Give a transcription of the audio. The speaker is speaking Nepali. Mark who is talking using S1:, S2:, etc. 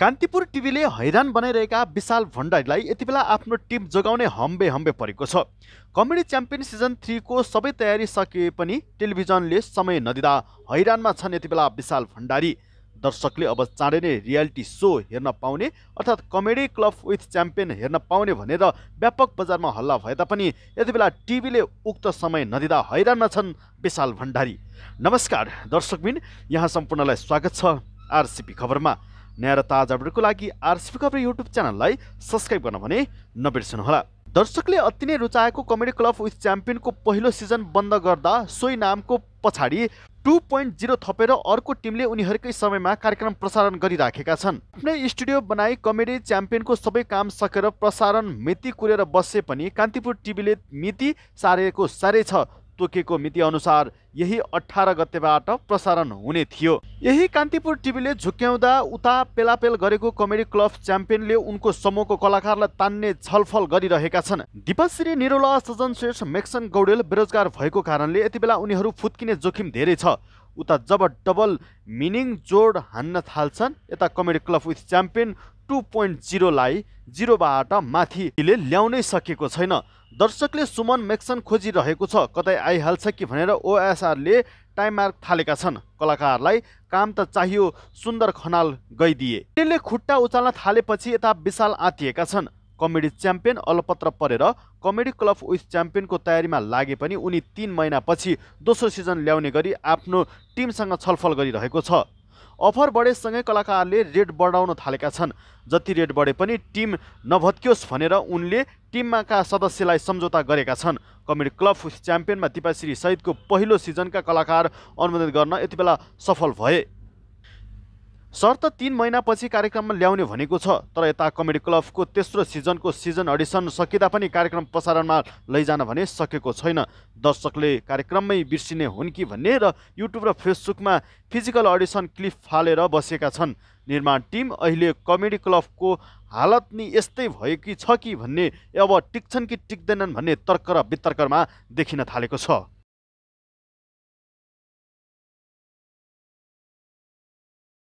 S1: कान्तिपुर टिभीले हैरान बनाइरहेका विशाल भण्डारीलाई यति बेला आफ्नो टिम जोगाउने हम्बे हम्बे परेको छ कमेडी च्याम्पियन सिजन थ्रीको सबै तयारी सकिए पनि टेलिभिजनले समय नदिँदा हैरानमा छन् यति बेला विशाल भण्डारी दर्शकले अब चाँडै नै रियालिटी सो हेर्न पाउने अर्थात् कमेडी क्लब विथ च्याम्पियन हेर्न पाउने भनेर व्यापक बजारमा हल्ला भए तापनि यति बेला टिभीले उक्त समय नदिँदा हैरानमा छन् विशाल भण्डारी नमस्कार दर्शकबिन यहाँ सम्पूर्णलाई स्वागत छ आरसिपी खबरमा नयाँ र ताजा अपडेटको लागि आरसिपी खबर युट्युब च्यानललाई सब्सक्राइब गर्न भने नबिर्सनुहोला दर्शकले अति नै रुचाएको कमेडी क्लब विथ च्याम्पियनको पहिलो सिजन बन्द गर्दा सोही नामको पछाडि टु पोइन्ट जिरो थपेर अर्को टिमले उनीहरूकै समयमा कार्यक्रम प्रसारण गरिराखेका छन् आफ्नै स्टुडियो बनाई कमेडी च्याम्पियनको सबै काम सकेर प्रसारण मिति कुरेर बसे पनि कान्तिपुर टिभीले मिति सारेको साह्रै छ तोकेको मितिअनुसार यही अठार गतेबाट प्रसारण हुने थियो यही कान्तिपुर टिभीले झुक्याउँदा उता पेलापेल गरेको कमेडी क्लब च्याम्पियनले उनको समूहको कलाकारलाई तान्ने छलफल गरिरहेका छन् दिपश्री निरोला सजन श्रेष्ठ मेक्सन गौडेल बेरोजगार भएको कारणले यति बेला उनीहरू फुत्किने जोखिम धेरै छ उता जब डबल मिनिङ जोड हान्न थाल्छन् यता comedy club with champion two point जिरोलाई जिरोबाट माथिले ल्याउनै सकेको छैन दर्शकले सुमन मेक्सन खोजिरहेको छ कतै आइहाल्छ कि भनेर ओएसआरले टाइम मार्क थालेका छन् कलाकारलाई काम त चाहियो सुन्दर खनाल गइदिए त्यसले खुट्टा उचाल्न थालेपछि यता विशाल आँतिएका छन् कमेडी च्याम्पियन अलपत्र परेर कमेडी क्लब विथ च्याम्पियनको तयारीमा लागे पनि उनी तिन महिनापछि दोस्रो सिजन ल्याउने गरी आफ्नो टिमसँग छलफल गरिरहेको छ अफर बढेसँगै कलाकारले रेट बढाउन थालेका छन् जति रेट बढे पनि टिम नभत्कियोस् भनेर उनले टिममाका सदस्यलाई सम्झौता गरेका छन् कमेडी क्लब च्याम्पियनमा दिपाश्री सहितको पहिलो सिजनका कलाकार अनुमोदन गर्न यति बेला सफल भए शर्त तिन महिनापछि कार्यक्रममा ल्याउने भनेको छ तर यता कमेडी क्लबको तेस्रो सिजनको सिजन अडिसन सकिँदा पनि कार्यक्रम प्रसारणमा लैजान भने सकेको छैन दर्शकले कार्यक्रममै बिर्सिने हुन् कि भन्ने र युट्युब र फेसबुकमा फिजिकल अडिसन क्लिप फालेर बसेका छन् निर्माण टिम अहिले कमेडी क्लबको हालत नि यस्तै भयो कि छ कि भन्ने अब टिक्छन् कि टिक्दैनन् भन्ने तर्क र वितर्कमा देखिन थालेको छ